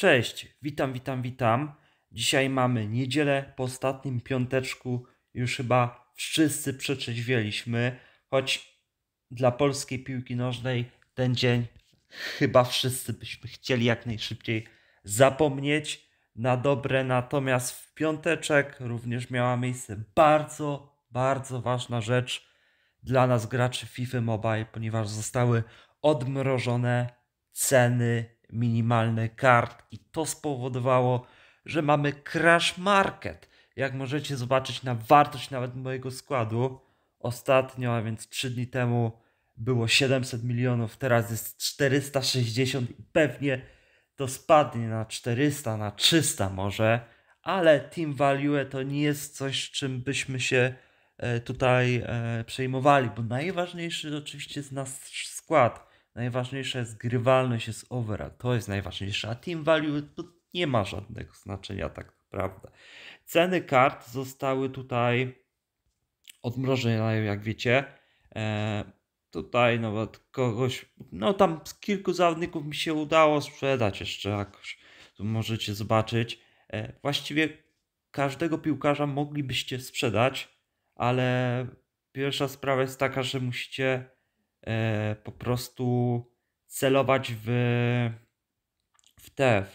Cześć, witam, witam, witam. Dzisiaj mamy niedzielę po ostatnim piąteczku. Już chyba wszyscy przeczytaliśmy, choć dla polskiej piłki nożnej ten dzień chyba wszyscy byśmy chcieli jak najszybciej zapomnieć na dobre. Natomiast w piąteczek również miała miejsce bardzo, bardzo ważna rzecz dla nas graczy FIFA y Mobile, ponieważ zostały odmrożone ceny minimalny kart i to spowodowało, że mamy crash market. Jak możecie zobaczyć na wartość nawet mojego składu ostatnio, a więc 3 dni temu było 700 milionów, teraz jest 460 i pewnie to spadnie na 400, na 300 może, ale team value to nie jest coś, czym byśmy się e, tutaj e, przejmowali, bo najważniejszy oczywiście jest nasz skład. Najważniejsza jest grywalność, jest overall. To jest najważniejsze, a team value to nie ma żadnego znaczenia tak naprawdę. Ceny kart zostały tutaj odmrożone, jak wiecie. E, tutaj nawet kogoś, no tam z kilku zawodników mi się udało sprzedać jeszcze jakoś. Tu możecie zobaczyć. E, właściwie każdego piłkarza moglibyście sprzedać, ale pierwsza sprawa jest taka, że musicie E, po prostu celować w, w te, w,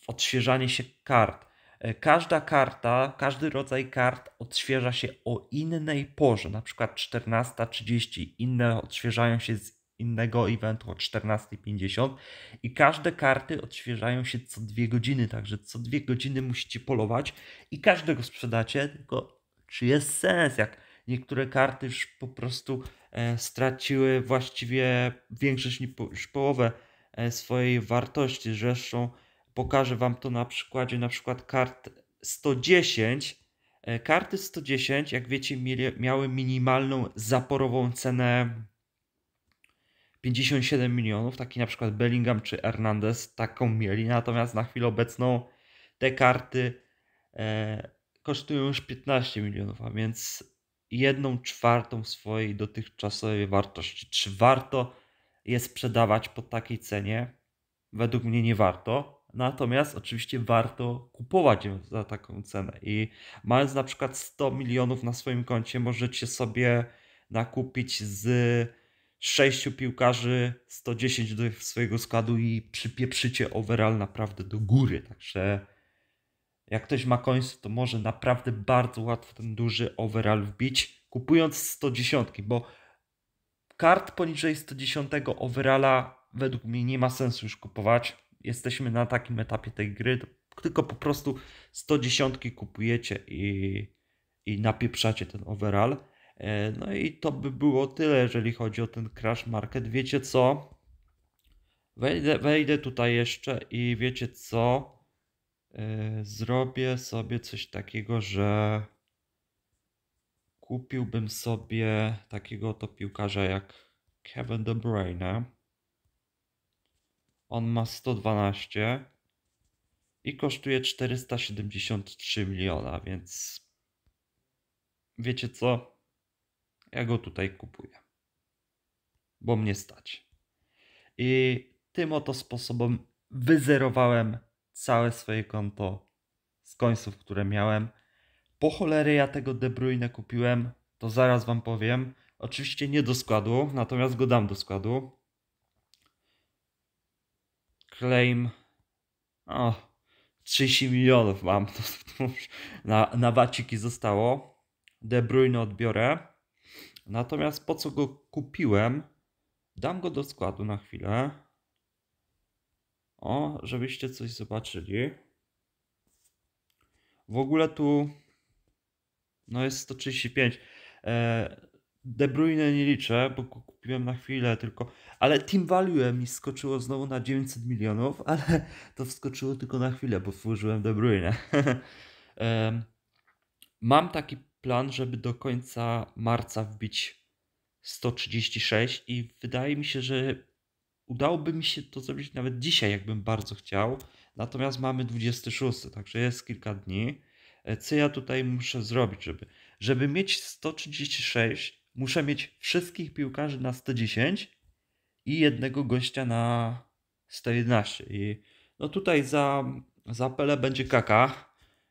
w odświeżanie się kart. E, każda karta, każdy rodzaj kart odświeża się o innej porze, na przykład 14.30, inne odświeżają się z innego eventu o 14.50 i każde karty odświeżają się co dwie godziny, także co dwie godziny musicie polować i każdego sprzedacie, tylko czy jest sens, jak niektóre karty już po prostu E, straciły właściwie większość, niż połowę e, swojej wartości. Zresztą pokażę Wam to na przykładzie na przykład kart 110. E, karty 110, jak wiecie, miały minimalną zaporową cenę 57 milionów, taki na przykład Bellingham czy Hernandez taką mieli, natomiast na chwilę obecną te karty e, kosztują już 15 milionów, a więc jedną czwartą swojej dotychczasowej wartości. Czy warto je sprzedawać po takiej cenie? Według mnie nie warto. Natomiast oczywiście warto kupować ją za taką cenę. I mając na przykład 100 milionów na swoim koncie, możecie sobie nakupić z sześciu piłkarzy 110 do swojego składu i przypieprzycie overall naprawdę do góry. Także jak ktoś ma końców, to może naprawdę bardzo łatwo ten duży overall wbić, kupując 110, bo kart poniżej 110 overalla według mnie nie ma sensu już kupować. Jesteśmy na takim etapie tej gry, tylko po prostu 110 kupujecie i, i napieprzacie ten overall. E, no i to by było tyle, jeżeli chodzi o ten crash market. Wiecie co? Wejdę, wejdę tutaj jeszcze i wiecie co? Y, zrobię sobie coś takiego, że kupiłbym sobie takiego to piłkarza jak Kevin De Bruyne. On ma 112 i kosztuje 473 miliona, więc wiecie co? Ja go tutaj kupuję, bo mnie stać. I tym oto sposobem wyzerowałem całe swoje konto z końców, które miałem. Po cholery ja tego De Bruyne kupiłem, to zaraz wam powiem. Oczywiście nie do składu, natomiast go dam do składu. Claim. O, 30 milionów mam. na, na baciki zostało. De Bruyne odbiorę. Natomiast po co go kupiłem? Dam go do składu na chwilę. O, żebyście coś zobaczyli. W ogóle tu no jest 135. E, De Bruyne nie liczę, bo kupiłem na chwilę tylko, ale Team Value mi skoczyło znowu na 900 milionów, ale to wskoczyło tylko na chwilę, bo włożyłem De Bruyne. E, mam taki plan, żeby do końca marca wbić 136 i wydaje mi się, że Udałoby mi się to zrobić nawet dzisiaj, jakbym bardzo chciał. Natomiast mamy 26, także jest kilka dni. E, co ja tutaj muszę zrobić, żeby, żeby mieć 136, muszę mieć wszystkich piłkarzy na 110 i jednego gościa na 111. I no tutaj za, za Pele będzie Kaka.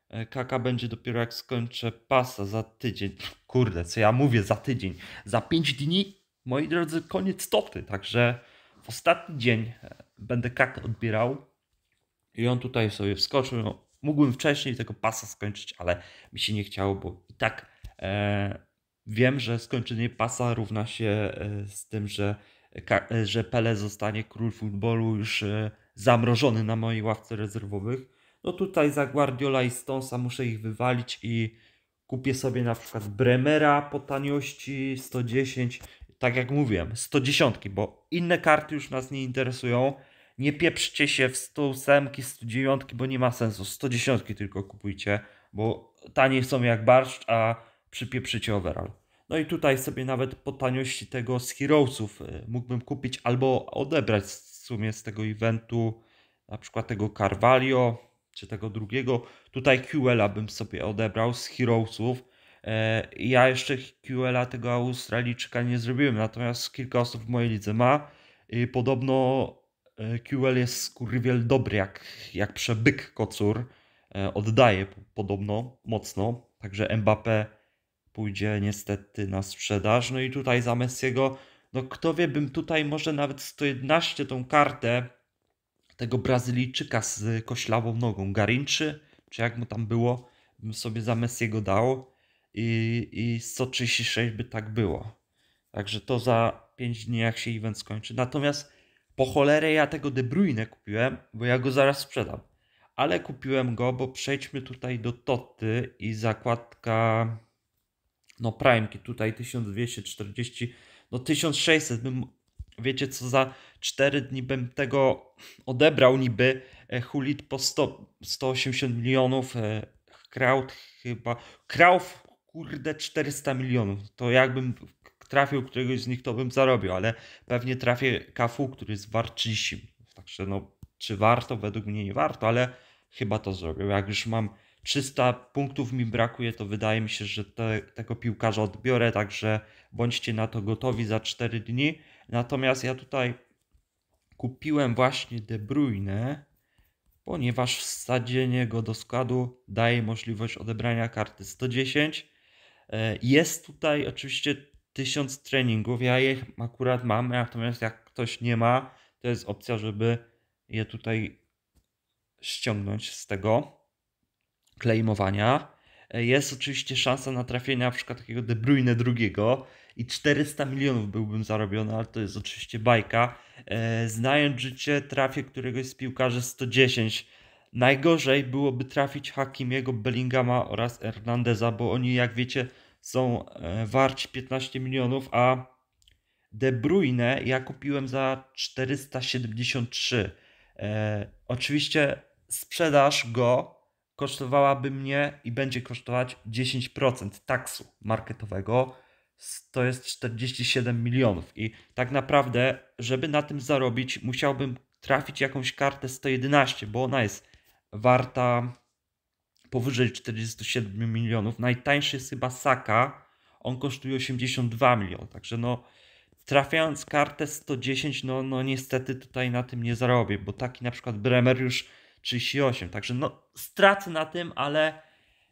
E, Kaka będzie dopiero jak skończę pasa za tydzień. Kurde, co ja mówię za tydzień. Za 5 dni, moi drodzy, koniec toty. Także ostatni dzień e, będę kak odbierał i on tutaj sobie wskoczył. No, mógłbym wcześniej tego pasa skończyć, ale mi się nie chciało, bo i tak e, wiem, że skończenie pasa równa się e, z tym, że, e, że Pele zostanie król futbolu już zamrożony na mojej ławce rezerwowych. No tutaj za Guardiola i Stonesa muszę ich wywalić i kupię sobie na przykład Bremera po taniości 110 tak jak mówiłem, 110, bo inne karty już nas nie interesują. Nie pieprzcie się w 108, 109, bo nie ma sensu. 110 tylko kupujcie, bo tanie są jak barszcz, a przypieprzycie overall. No i tutaj sobie nawet po taniości tego z Heroesów y, mógłbym kupić albo odebrać w sumie z tego eventu na przykład tego Carvalho czy tego drugiego. Tutaj ql bym sobie odebrał z Heroesów E, ja jeszcze QL-a tego Australijczyka nie zrobiłem, natomiast kilka osób w mojej lidze ma. i Podobno e, QL jest skurwiel dobry, jak, jak przebyk kocur. E, oddaje podobno mocno, także Mbappé pójdzie niestety na sprzedaż. No i tutaj za Messiego, no kto wie, bym tutaj może nawet 111 tą kartę tego Brazylijczyka z koślawą nogą, Garinczy, czy jak mu tam było, bym sobie za Messiego dał i, i 136 by tak było. Także to za 5 dni, jak się event skończy. Natomiast po cholerę ja tego De Bruyne kupiłem, bo ja go zaraz sprzedam. Ale kupiłem go, bo przejdźmy tutaj do Toty i zakładka no Prime, tutaj 1240, no 1600 bym, wiecie co, za 4 dni bym tego odebrał niby, e, Hulit po 100, 180 milionów, e, Kraut chyba, Kraut kurde 400 milionów. To jakbym trafił któregoś z nich, to bym zarobił, ale pewnie trafię Kafu, który jest wart 30 Także no, czy warto? Według mnie nie warto, ale chyba to zrobię. Jak już mam 300 punktów mi brakuje, to wydaje mi się, że te, tego piłkarza odbiorę, także bądźcie na to gotowi za 4 dni. Natomiast ja tutaj kupiłem właśnie De Bruyne, ponieważ wsadzenie go do składu daje możliwość odebrania karty 110 E, jest tutaj oczywiście tysiąc treningów, ja je akurat mam, natomiast jak ktoś nie ma, to jest opcja, żeby je tutaj ściągnąć z tego klejmowania. E, jest oczywiście szansa na trafienie na przykład takiego De Bruyne drugiego i 400 milionów byłbym zarobiony, ale to jest oczywiście bajka. E, znając życie, trafię któregoś z piłkarzy 110 Najgorzej byłoby trafić Hakimiego, Bellingama oraz Hernandeza, bo oni, jak wiecie, są e, warci 15 milionów, a De Bruyne ja kupiłem za 473. E, oczywiście sprzedaż go kosztowałaby mnie i będzie kosztować 10% taksu marketowego. To jest 47 milionów. I tak naprawdę, żeby na tym zarobić, musiałbym trafić jakąś kartę 111, bo ona jest warta powyżej 47 milionów. Najtańszy jest chyba Saka, on kosztuje 82 miliony, także no trafiając kartę 110, no, no niestety tutaj na tym nie zarobię, bo taki na przykład Bremer już 38, także no straty na tym, ale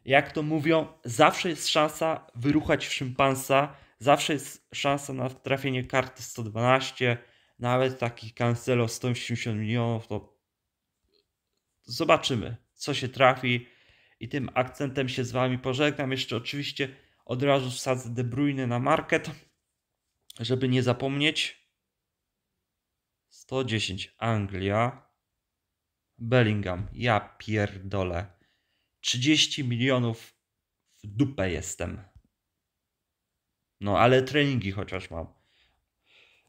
jak to mówią, zawsze jest szansa wyruchać w szympansa, zawsze jest szansa na trafienie karty 112, nawet taki Cancelo 180 milionów, to Zobaczymy, co się trafi. I tym akcentem się z Wami pożegnam. Jeszcze oczywiście od razu wsadzę De Bruyne na market, żeby nie zapomnieć. 110 Anglia. Bellingham. Ja pierdolę. 30 milionów w dupę jestem. No ale treningi chociaż mam.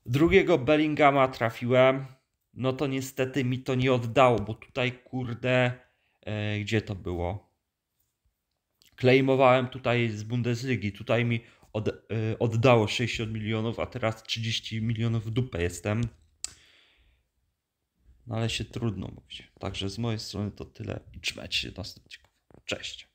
Drugiego Bellingama trafiłem no to niestety mi to nie oddało, bo tutaj kurde, e, gdzie to było? Klejmowałem tutaj z Bundesligi, tutaj mi od, e, oddało 60 milionów, a teraz 30 milionów w dupę jestem. No ale się trudno mówić. Także z mojej strony to tyle i trzymajcie się następnego. Cześć.